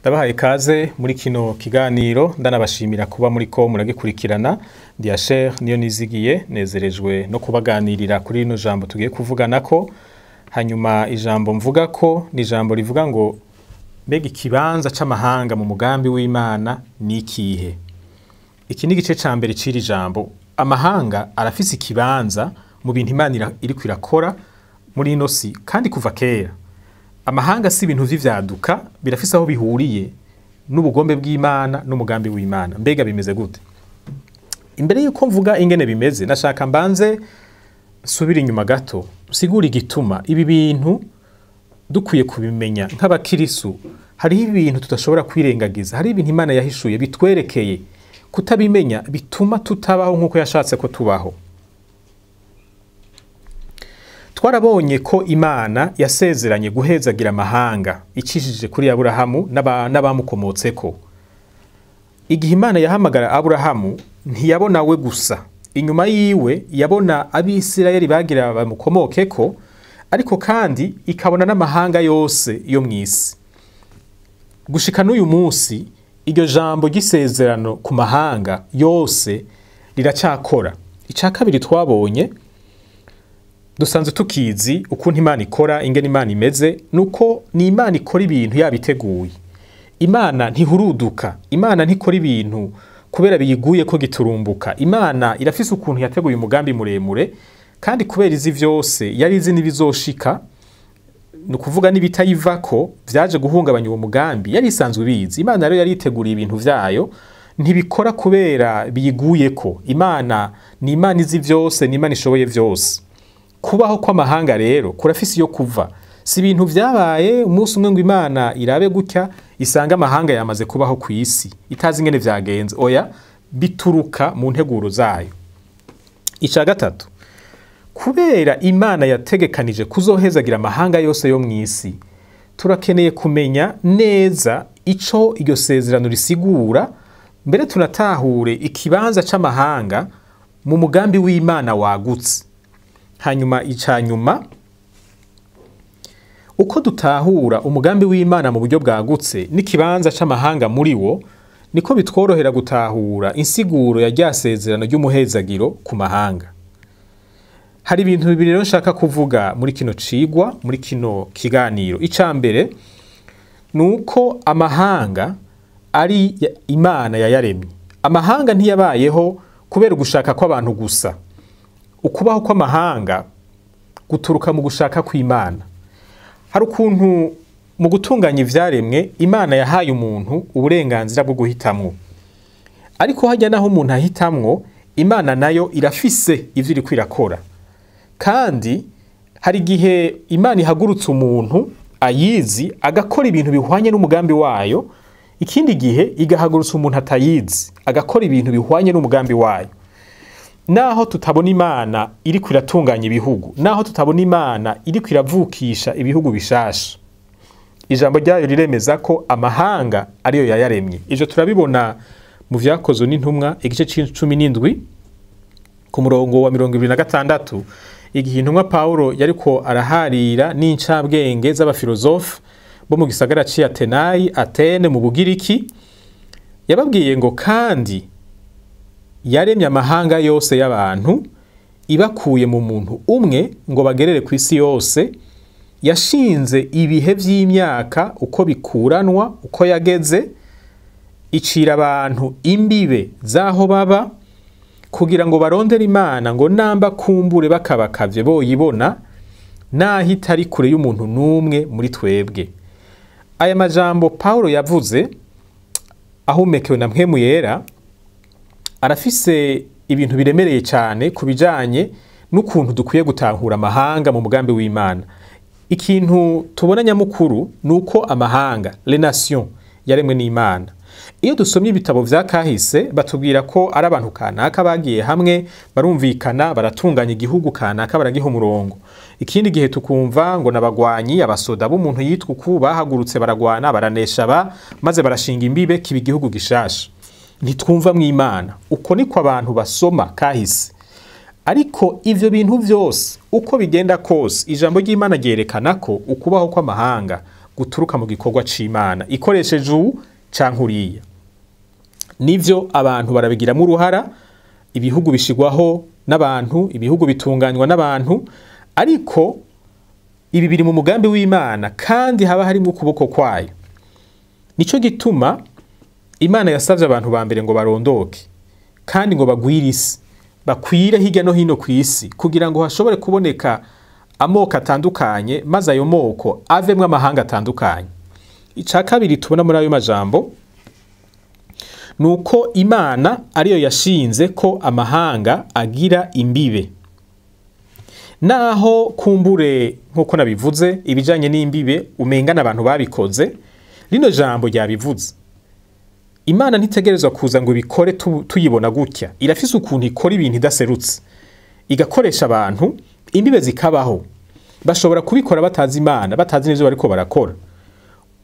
ndabahaye ikaze muri kino kiganiro ndanabashimira kuba muri ko muragikurikirana diyashere niyo nizigiye nezerejwe no kubaganirira kuri rino jambo tugiye kuvugana ko hanyuma ijambo mvuga ko ni ijambo rivuga ngo mbega ikibanza cy'amahanga mu mugambi w'imana ni ikihe iki ni igice cya mbere cy'iri jambo amahanga arafise ikibanza mu bintu imana iri kwirakora muri ino si kandi kuva kera amahanga si ibintu by'ibyaduka birafise aho bihuriye n'ubugombe bw'imana n'umugambi w'imana mbega bimeze gute imbere y'uko mvuga ingene bimeze nashaka mbanze nsubire inyuma gato usigure igituma ibi bintu dukwiye kubimenya nk'abakirisu hariho ibintu tudashobora kwirengagiza hariho ibintu imana yahishuye bitwerekeye kutabimenya bituma tutabaho nk'uko yashatse ko tubaho twarabonye ko imana yasezeranye guhezagira amahanga ikijije kuri aburahamu ko igihe imana yahamagara aburahamu ntiyabona we gusa inyuma yiwe yabona abisirayeli bagira ko ariko kandi ikabona n'amahanga yose yo mu isi gushika n'uyu munsi iryo jambo ry'isezerano ku mahanga yose riracyakora icya kabiri twabonye dusanzwe tukizi ukuntu imana ikora ingene imana imeze nuko ni imana ikora ibintu yabiteguye imana ntihuruduka imana ntikora ibintu kubera biyiguye ko giturumbuka imana irafise ukuntu yateguye umugambi muremure kandi kubera izi byose yari izi n'ibizoshika ni ukuvuga n’ibitayiva ko byaje guhungabanya uwo mugambi yari isanzwe ibizi imana rero yari yiteguriye ibintu byayo ntibikora kubera biyiguye ko imana ni imana izi byose ni imana ishoboye byose kubaho kw'amahanga rero kurafise iyo kuva si ibintu byabaye umunsi umwe ngo imana irabe gutya isanga amahanga yamaze kubaho ku isi itazi ingene byagenze oya bituruka mu nteguro zayo icya gatatu kubera imana yategekanije kuzohezagira amahanga yose yo mu isi turakeneye kumenya neza ico iryo sezerano risigura mbere tunatahure ikibanza c'amahanga mu mugambi w'imana wagutse hanyuma icya nyuma uko dutahura umugambi w'imana mu buryo bwagutse n'ikibanza cy'amahanga muri wo niko bitworohera gutahura insiguro ya rya sezerano ry'umuhezagiro ku mahanga hari ibintu bibiri rero nshaka kuvuga muri kino cigwa muri kino kiganiro icya mbere ni uko amahanga ari imana yayaremye amahanga ntiyabayeho kubera ugushaka kw'abantu gusa ukubaho kw'amahanga guturuka mu gushaka kw'imana hari ukuntu mu gutunganya ibyaremwe imana yahaye umuntu uburenganzira bwo guhitamo ariko hajya n'aho umuntu ahitamwo imana nayo irafise ibyo iri kwirakora kandi hari igihe imana ihagurutse umuntu ayizi agakora ibintu bihwanye n'umugambi wayo ikindi gihe igahagurutsa umuntu atayizi agakora ibintu bihwanye n'umugambi wayo naho tutabona imana iri kuratunganya ibihugu naho tutabona imana iri kwiravukisha ibihugu bishasha ijambo ryayo riremeza ko amahanga ariyo yayaremye ibyo turabibona mu byakozwe n'intumwa igice cumi n'indwi ku murongo wa mirongo ibiri na gatandatu igihe intumwa paul yariko araharira n'incabwenge z'abafilozofu bo mu gisagara cy'atenayi atene mu bugiriki yababwiye ngo kandi yaremye amahanga yose y'abantu ibakuye mu muntu umwe ngo bagerere ku isi yose yashinze ibihe by'imyaka uko bikuranwa uko yageze icira abantu imbibe z'aho baba kugira ngo barondere imana ngo namba kumbure bakabakabye boyibona naho itari kure y'umuntu n'umwe muri twebwe aya majambo paul yavuze ahumekewe na mpemu yera arafise ibintu biremereye cyane ku bijyanye n'ukuntu dukwiye gutahura amahanga mu mugambi w'imana ikintu tubona nyamukuru ni uko amahanga renasiyo yaremwe n'imana iyo dusomye ibitabo bya kahise batubwira ko ari abantu kanaka bagiye hamwe barumvikana baratunganya igihugu kanaka baragiha umurongo ikindi gihe tukumva ngo n'abagwanyi abasoda b'umuntu yitwa uku bahagurutse baragwana baranesha ba maze barashinga imbibe kiba igihugu gishasha ntitwumva Imana, uko niko abantu basoma kahise ariko ibyo bintu byose uko bigenda kose ijambo ry'imana ryerekana ko ukubaho kw'amahanga guturuka mu gikorwa cy'imana ikoresheje ubu cyangwa uriya nibyo abantu barabigiramo uruhara ibihugu bishyirwaho n'abantu ibihugu bitunganywa n'abantu ariko ibi biri mu mugambi w'imana kandi haba harimo ukuboko kwayo nicyo gituma imana yasabye abantu ba mbere ngo barondoke kandi ngo bagwire isi bakwire hirya no hino ku isi kugira ngo hashobore kuboneka amoko atandukanye maze ayo moko avemo amahanga atandukanye icya kabiri tubona muri ayo majambo ni uko imana ariyo yashinze ko amahanga agira imbibe naho kumbure nk'uko nabivuze ibijyanye n'imbibe umengana abantu babikoze rino jambo ryabivuze imana ntitegerezwa kuza ngo ibikore tuyibona gutya irafise ukuntu ikora ibintu idaserutse igakoresha abantu imbibe zikabaho bashobora kubikora batazi imana batazi n'ibyo bariko barakora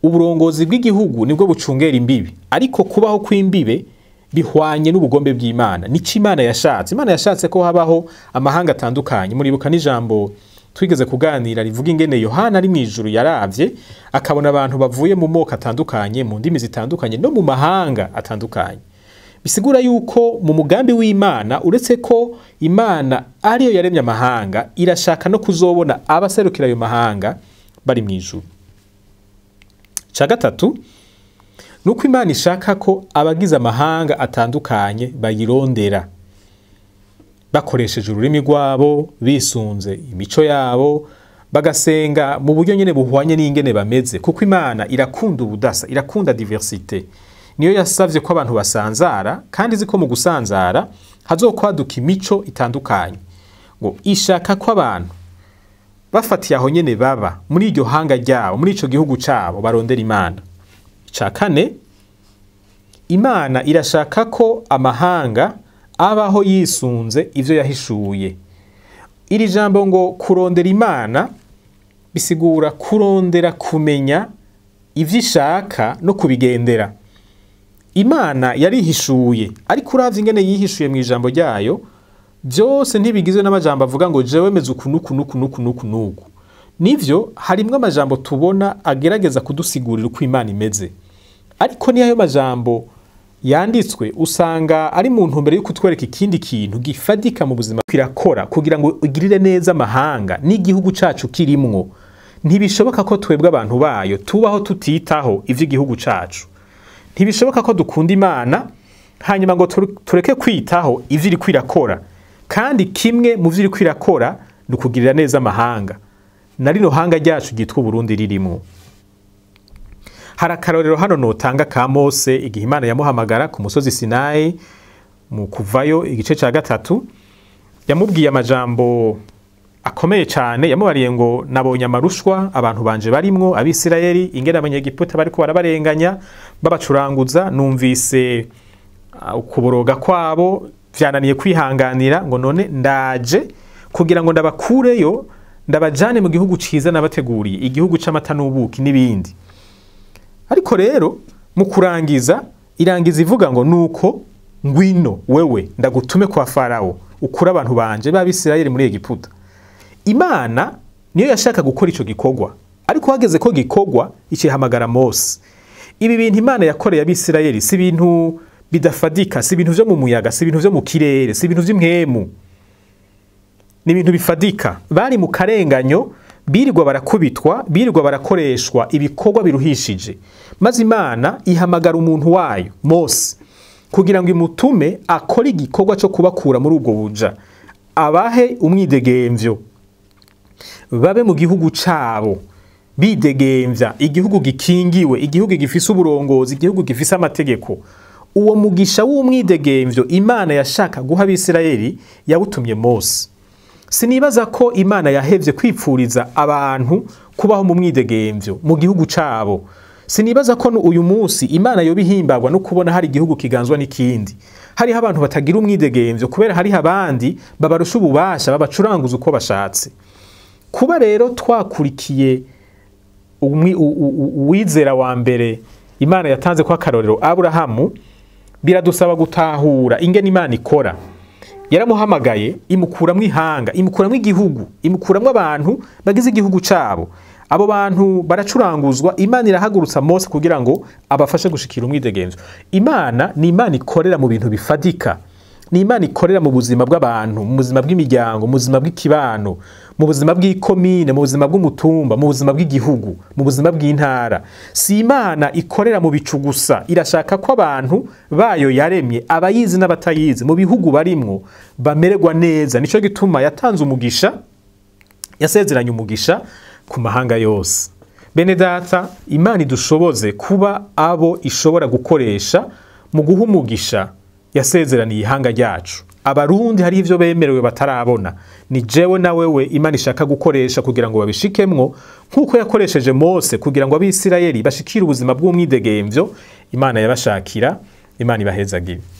uburongozi bw'igihugu nibwo bucungera imbibi ariko kubaho kw'imbibe bihwanye n'ubugombe bw'imana nicyo imana yashatse imana yashatse ko habaho amahanga atandukanye muribuka n'ijambo twigeze kuganira rivuga ingene yohana ari mu ijuru yarabye akabona abantu bavuye mu moko atandukanye mu ndimi zitandukanye no mu mahanga atandukanye bisigura yuko mu mugambi w'imana uretse ko imana ariyo yaremye amahanga irashaka no kuzobona abaserukira ayo mahanga bari mu ijuru cya gatatu ni uko imana ishaka ko abagize amahanga atandukanye bayirondera bakoresheje ururimi rwabo bisunze imico yabo bagasenga mu buryo nyine buhwanye n'ingene bameze kuko imana irakunda ubudasa irakunda diversite niyo yasabye ko abantu basanzara kandi izi ko mu gusanzara hazokwaduka imico itandukanye ngo ishaka ko abantu bafatiye aho nyine baba muri iryo hanga ryabo muri icyo gihugu cyabo barondera imana cya kane imana irashaka ko amahanga abaho yisunze ibyo yahishuye iri jambo ngo kurondera imana bisigura kurondera kumenya ibyo ishaka no kubigendera imana yarihishuye ariko uravye ingene yihishuye mu ijambo ryayo byose ntibigizwe n'amajambo avuga ngo jewe meze ukunukunukunukunukunuku nivyo harimwo amajambo tubona agerageza kudusigurira uko imana imeze ariko niyo ayo majambo yanditswe usanga ari mu ntumbero yo kutwereka ikindi kintu gifatika mu buzima twirakora kugira ngo igirire neza amahanga n'igihugu cyacu kirimwo ntibishoboka ko twebwe abantu bayo tubaho tutitaho iby'igihugu cyacu ntibishoboka ko dukunda imana hanyuma ngo tureke kwitaho ibyo iri kwirakora kandi kimwe mu byo iri kwirakora ni ukugirira neza amahanga na rino hanga ryacu ryitwa uburundi ririmo hari akarorero hano nutanga ka mose igihe imana yamuhamagara ku musozi sinayi mu kuvayo igice cya gatatu yamubwiye amajambo akomeye cyane yamubariye ngo nabonye amarushwa abantu banje barimo abisirayeli ingena abanyegiputa bari barabarenganya babacuranguza numvise ah, ukuboroga kwabo byananiye kwihanganira ngo none ndaje kugira ngo ndabakureyo ndabajyane mu gihugu cyiza nabateguriye igihugu cy'amata n'ubuki n'ibindi ariko rero mu kurangiza irangiza ivuga ngo nuko ngwino wewe ndagutume kwa farawo ukura abantu banje b'abisirayeli muri egiputa imana niyo yashaka gukora icyo gikorwa ariko hageze ko gikorwa ikihamagara mose ibi bintu imana yakoreye abisirayeli si ibintu bidafadika si ibintu byo mu muyaga si ibintu byo mu kirere si ibintu by'imwemu ni ibintu bifadika bari mu karenganyo birirwa barakubitwa birirwa barakoreshwa ibikorwa biruhishije maze imana ihamagara umuntu wayo mose kugira ngo imutume akore igikorwa cyo kubakura muri ubwo buja abahe umwidegemvyo babe mu gihugu cyabo bidegemvya igihugu gikingiwe igihugu gifise uburongozi igihugu gifise amategeko uwo mugisha w'umwidegemvyo imana yashaka guha abisirayeli yawutumye mose sinibaza ko imana yahebye kwipfuriza abantu kubaho mu mwidegembyo mu gihugu cyabo sinibaza ko uyu munsi imana yoba ihimbagwa no kubona hari igihugu kiganzwa n'ikindi hariho abantu batagira umwidegembyo kubera hariho abandi babarusha ububasha babacuranguza uko bashatse kuba rero twakurikiye uwizera wa mbere imana yatanze ko akarorero aburahamu biradusaba gutahura ingene imana ikora yaramuhamagaye imukuramo ihanga imukuramo igihugu imukuramo abantu bagize igihugu cyabo abo bantu baracuranguzwa imana irahagurutsa mose kugira ngo abafashe gushikira umwidegenzo imana ni imana ikorera mu bintu bifatika ni imana ikorera mu buzima bw'abantu mu buzima bw'imiryango mu buzima bw'ikibano mu buzima bw'ikomine mu buzima bw'umutumba mu buzima bw'igihugu mu buzima bw'intara si imana ikorera mu bicu gusa irashaka ko abantu bayo yaremye abayizi n'abatayizi mu bihugu barimwo bamererwa neza nicyo gituma yatanze umugisha yasezeranye umugisha ku mahanga yose bene data imana idushoboze kuba abo ishobora gukoresha mu guha umugisha yasezeraniye ihanga ryacu abarundi hari ibyo bemerewe batarabona ni jewe na wewe imana ishaka gukoresha kugira ngo babishikemwo nk'uko yakoresheje mose kugira ngo abisirayeli bashikire ubuzima bw'umwidegemvyo imana yabashakira imana ibahezagire